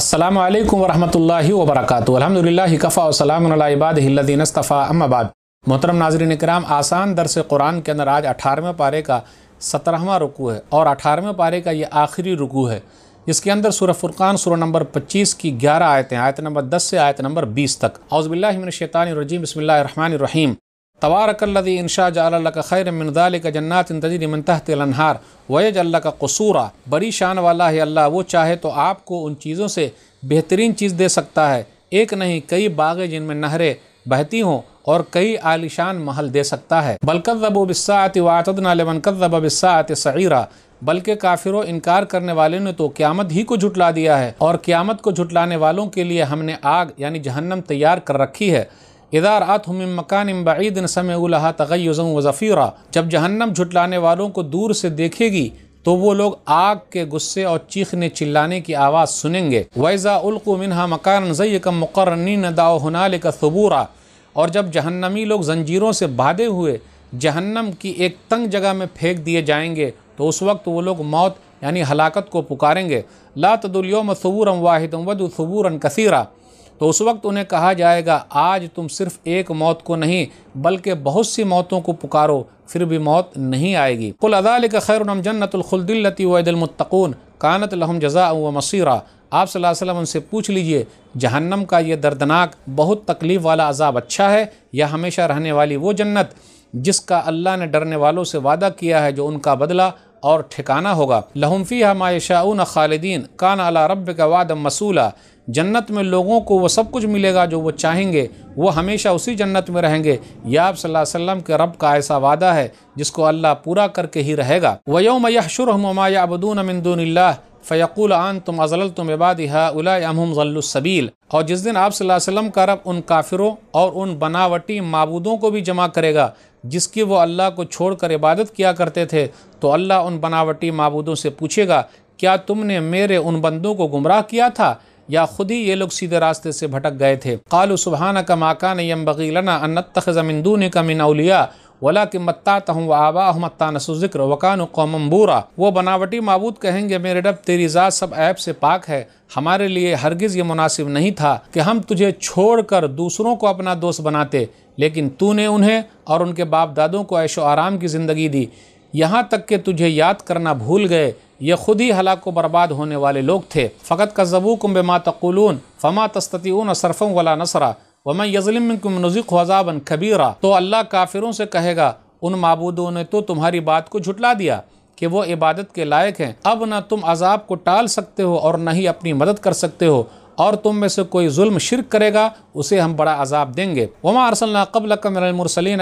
अल्लाम वरहमल वबरक अलहमदिल्ला कफ़ा वसलामबादीनस्तफ़ा अम्माबाद मोहतरम नाजरन कराम आसान दरस कुरान के अंदर आज अठारहवें पारे का सत्रहवा रुकू है और अठारहवें पारे का ये आखिरी रुकू है जिसके अंदर सूर फुरकान सूर नंबर पच्चीस की ग्यारह आयतें आयत नंबर दस से आयत नंबर बीस तक औज़बिल्लाशैतानरजीम बसमीम तबारकल्लदी इनशा जालक खैर मिनदाल का जन्नात तजरी मन तहत लनहार अल्लाह का कसूरा बड़ी शान वाला है अल्लाह वो चाहे तो आपको उन चीज़ों से बेहतरीन चीज़ दे सकता है एक नहीं कई बाग जिनमें नहरें बहती हों और कई आलिशान महल दे सकता है बलकदबो बिस्सात वातदनालमन कदब बिस्सात सगीरा बल्कि काफिरों इनकार करने वाले ने तो क्यामत ही को झुटला दिया है और क्यामत को झुटलाने वालों के लिए हमने आग यानी जहन्नम तैयार कर रखी है इधार आत हम मकान न समय तगैज़ व जब जहन्नम झुटलाने वालों को दूर से देखेगी तो वो लोग आग के गुस्से और चीखने चिल्लाने की आवाज़ सुनेंगे वैज़ा उल्कु मिनहा मकान जय का मुकर्रन दाओ हनाल का सबूरा और जब जहन्नमी लोग जंजीरों से बाधे हुए जहन्नम की एक तंग जगह में फेंक दिए जाएंगे तो उस वक्त वो लोग मौत यानी हलाकत को पुकारेंगे लातदुल्योम सबूरम वाहिदम वदुसबूरन कसीरा तो उस वक्त उन्हें कहा जाएगा आज तुम सिर्फ एक मौत को नहीं बल्कि बहुत सी मौतों को पुकारो फिर भी मौत नहीं आएगी कुल अदाल खैरम जन्नतुलखुलदिल्लती वदलमतकून कानत लहम जजा व मसीरा आप वसल्लम उनसे पूछ लीजिए जहन्नम का ये दर्दनाक बहुत तकलीफ़ वाला अजाब अच्छा है या हमेशा रहने वाली वो जन्नत जिसका अल्लाह ने डरने वालों से वादा किया है जो उनका बदला और ठिकाना होगा लहमफ़ी मायशाऊन खालिदीन कान अला रब का वाद मसूला जन्नत में लोगों को वो सब कुछ मिलेगा जो वो चाहेंगे वो हमेशा उसी जन्नत में रहेंगे या आप वसल्लम के रब का ऐसा वादा है जिसको अल्लाह पूरा करके ही रहेगा वयोम अबदून अमिंदूनल्ला फ़यकुल आन तुम अजल तुम इबाद उलासबील और जिस दिन आप वसल्लम का रब उन काफिरों और उन बनावटी मबूदों को भी जमा करेगा जिसकी वो अल्लाह को छोड़कर इबादत किया करते थे तो अल्लाह उन बनावटी मबूदों से पूछेगा क्या तुमने मेरे उन बंदों को गुमराह किया था या खुद ही ये लोग सीधे रास्ते से भटक गए थे कालू सुबहाना का माकान यम बगीलना अन्नत खजमिंदू ने कमिन अलिया वला कि मत्ता तहूँ व आबा हमत्ता नसुज़िक्र वकान कौमबूरा वो बनावटी मबूद कहेंगे मेरे रब तेरी ज़ात सब ऐप से पाक है हमारे लिए हरगिज़ ये मुनासिब नहीं था कि हम तुझे छोड़ कर दूसरों को अपना दोस्त बनाते लेकिन तूने उन्हें और उनके बाप दादों को ऐशो आराम की ज़िंदगी दी यहाँ तक कि तुझे याद करना भूल गए ये खुद ही हलाक व बर्बाद होने वाले लोग थे फ़कत का जबू कुम्ब मा फ़मा तस्तती तस्तून सरफों वला नसरा वमन यजलमकुमनज़ुक वज़ाबन कबीरा तो अल्लाह काफिरों से कहेगा उन मबूदों ने तो तुम्हारी बात को झुटला दिया कि वो इबादत के लायक हैं अब ना तुम अजाब को टाल सकते हो और ना ही अपनी मदद कर सकते हो और तुम में से कोई जुल्म शिरक करेगा उसे हम बड़ा अजाब देंगे वमा अरसल कबल कमरमरसलिन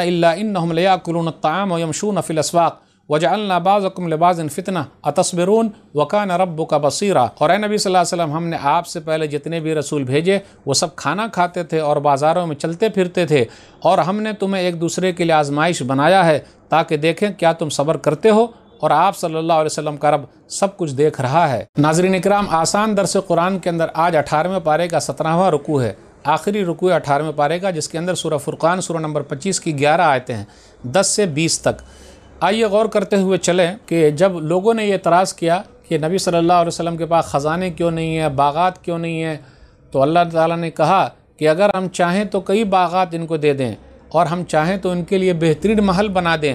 यमशून फ़िलस्वाक़ वजालना बाज़ुम लबाजन फ़ितना अतसबरून वकान रब का बसरा और नबी वसल्लम हमने आपसे पहले जितने भी रसूल भेजे वो सब खाना खाते थे और बाज़ारों में चलते फिरते थे और हमने तुम्हें एक दूसरे के लिए आजमाइश बनाया है ताकि देखें क्या तुम सब्र करते हो और आप सल्लल्लाहु अलैहि वसल्लम का रब सब कुछ देख रहा है नाजरीन इकराम आसान दरस कुरान के अंदर आज अठारहवें पारे का सत्रहवा रुकू है आखिरी रुकू अठारहवें पारे का जिसके अंदर सूर्य फुरकान सूर्य नंबर पच्चीस की ग्यारह आयते हैं दस से बीस तक आइए गौर करते हुए चलें कि जब लोगों ने ये एतराज़ किया कि नबी सल्लल्लाहु अलैहि वसल्लम के पास ख़जाने क्यों नहीं है बागात क्यों नहीं हैं तो अल्लाह ताला ने कहा कि अगर हम चाहें तो कई बागात इनको दे दें और हम चाहें तो इनके लिए बेहतरीन महल बना दें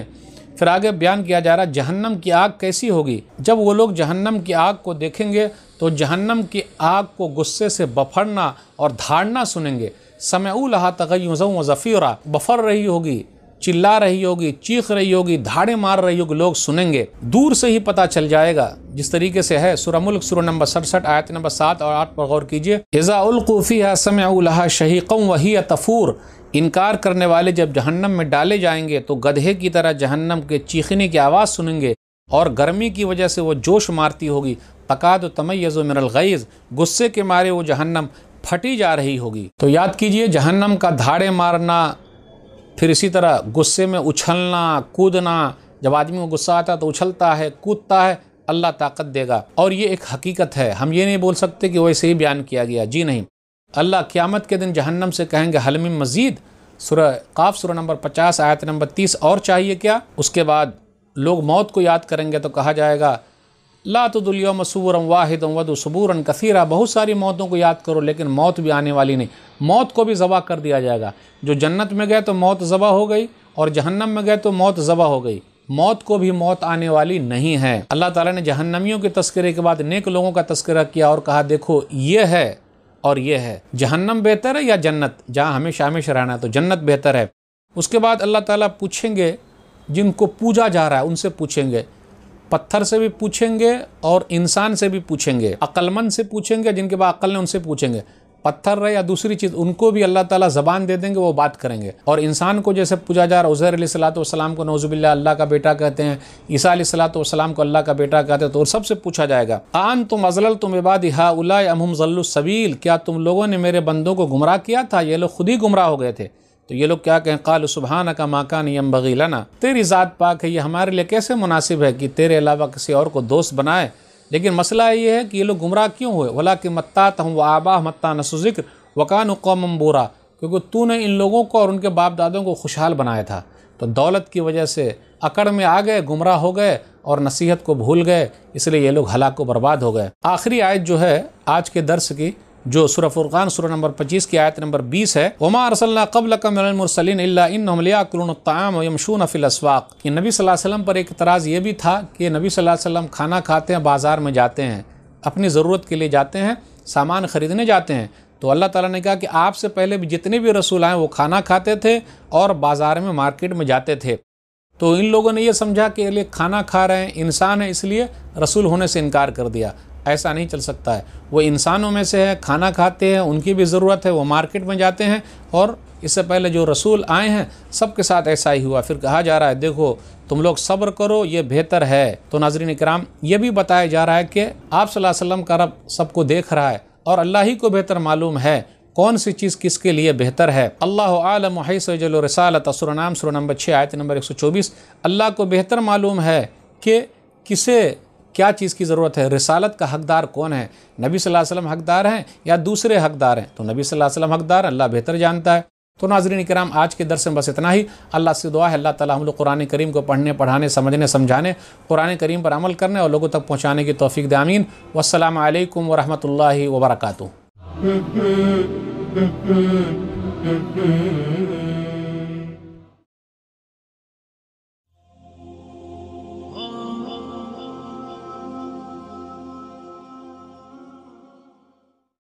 फिर आगे बयान किया जा रहा है जहन्नम की आग कैसी होगी जब वो लोग जहन्नम की आग को देखेंगे तो जहन्नम की आग को गुस्से से बफड़ना और धाड़ना सुनेंगे समय लहा तगैज़ों वफ़ीरा बफर रही होगी चिल्ला रही होगी चीख रही होगी धाड़े मार रही होगी लोग सुनेंगे दूर से ही पता चल जाएगा जिस तरीके से है सुरमुल्क सुर नंबर सड़सठ आयत नंबर सात और आठ पर गौर कीजिए इज़ाउलकूफ़ी है समय शहीक़म वही तफूर इनकार करने वाले जब जहन्नम में डाले जाएंगे तो गधे की तरह जहन्नम के चीखने की आवाज़ सुनेंगे और गर्मी की वजह से वो जोश मारती होगी तकाद तमैज़ गैज़ गुस्से के मारे वो जहन्नम फटी जा रही होगी तो याद कीजिए जहन्नम का धाड़े मारना फिर इसी तरह गुस्से में उछलना कूदना जब आदमी को गुस्सा आता है तो उछलता है कूदता है अल्लाह ताकत देगा और ये एक हकीकत है हम ये नहीं बोल सकते कि वैसे ही बयान किया गया जी नहीं अल्लाह क़्यामत के दिन जहन्नम से कहेंगे हलमी मज़ीद सुरह काफ सुरह नंबर पचास आयत नंबर तीस और चाहिए क्या उसके बाद लोग मौत को याद करेंगे तो कहा जाएगा लातुल्यो मसूरम वाहिदम वद सबूरन कसीरा बहुत सारी मौतों को याद करो लेकिन मौत भी आने वाली नहीं मौत को भी ज़बह कर दिया जाएगा जो जन्नत में गए तो मौत ज़बह हो गई और जहन्नम में गए तो मौत ज़बह हो गई मौत को भी मौत आने वाली नहीं है अल्लाह ताला ने जहन्नमियों के तस्करे के बाद नेक लोगों का तस्करा किया और कहा देखो ये है और ये है जहन्नम बेहतर है या जन्नत जहाँ हमेशा हमेशा रहना है तो जन्नत बेहतर है उसके बाद अल्लाह ताला पूछेंगे जिनको पूजा जा रहा है उनसे पूछेंगे पत्थर से भी पूछेंगे और इंसान से भी पूछेंगे अक्लमंद से पूछेंगे जिनके बाद अक्ल ने उनसे पूछेंगे पत्थर रहे या दूसरी चीज़ उनको भी अल्लाह ताला ज़बान दे देंगे वो बात करेंगे और इंसान को जैसे पूजा जा रहा उज़ैर अलीसलाम को नौजुबिल्ला अल्लाह का बेटा कहते हैं ईसा सलाम को अल्लाह का बेटा कहते हैं तो सबसे पूछा जाएगा आन तुम अजल तुम इबाद हा उला अमहम जल्लुसबील क्या तुम लोगों ने मेरे बंदों को गुमराह किया था ये लोग खुद ही गुमराह हो गए थे तो ये लोग क्या कहें काल सुबहाना का माकान यम बगीलाना तेरी ज़ात पाक है ये हमारे लिए कैसे मुनासिब है कि तेरे अलावा किसी और को दोस्त बनाए लेकिन मसला ये है कि ये लोग गुमराह क्यों हुए वला कि मत्ता तहम व आबा मत्ता नसुज़िक्र वकान कौम बोरा क्योंकि तू ने इन लोगों को और उनके बाप दादों को खुशहाल बनाया था तो दौलत की वजह से अकड़ में आ गए गुमराह हो गए और नसीहत को भूल गए इसलिए ये लोग हलाक को बर्बाद हो गए आखिरी आयत जो है आज के दर्स की जो सुर फुरकान सुर नंबर पच्चीस की आयत नंबर बीस है उमा रसल्ला कबल कमसलिनमशून फ़िलसवाक ये नबी वसल्लम पर एक तराज़ ये भी था कि नबी वसल्लम खाना खाते हैं बाज़ार में जाते हैं अपनी ज़रूरत के लिए जाते हैं सामान ख़रीदने जाते हैं तो अल्लाह ताला ने कहा कि आपसे पहले भी जितने भी रसूल आए वो खाना खाते थे और बाज़ार में मार्केट में जाते थे तो इन लोगों ने यह समझा कि ये खाना खा रहे हैं इंसान है इसलिए रसूल होने से इनकार कर दिया ऐसा नहीं चल सकता है वो इंसानों में से है खाना खाते हैं उनकी भी ज़रूरत है वो मार्केट में जाते हैं और इससे पहले जो रसूल आए हैं सबके साथ ऐसा ही हुआ फिर कहा जा रहा है देखो तुम लोग सब्र करो ये बेहतर है तो नाजरीन कराम ये भी बताया जा रहा है कि आप सल्लम का रब सबको देख रहा है और अल्लाह ही को बेहतर मालूम है कौन सी चीज़ किसके लिए बेहतर है अल्लाह आलम हैसल रसालत सुरनाम सुर नंबर छः आयत नंबर एक सौ चौबीस अल्लाह को बेहतर मालूम है कि किसे क्या चीज़ की ज़रूरत है रिसालत का हकदार कौन है नबी सल्लल्लाहु अलैहि वसल्लम हकदार हैं या दूसरे हकदार हैं तो नबी सल्लल्लाहु अलैहि वसल्लम हकदार अल्लाह बेहतर जानता है तो नाजरीन कराम आज के में बस इतना ही अल्लाह से दुआ है अल्लाह ताला हम लोग कुरान करीम को पढ़ने पढ़ाने समझने समझाने कुरान करीम पर अमल करने और लोगों तक पहुँचाने की तोफ़ी दामीन वालकम वरहमल वर्का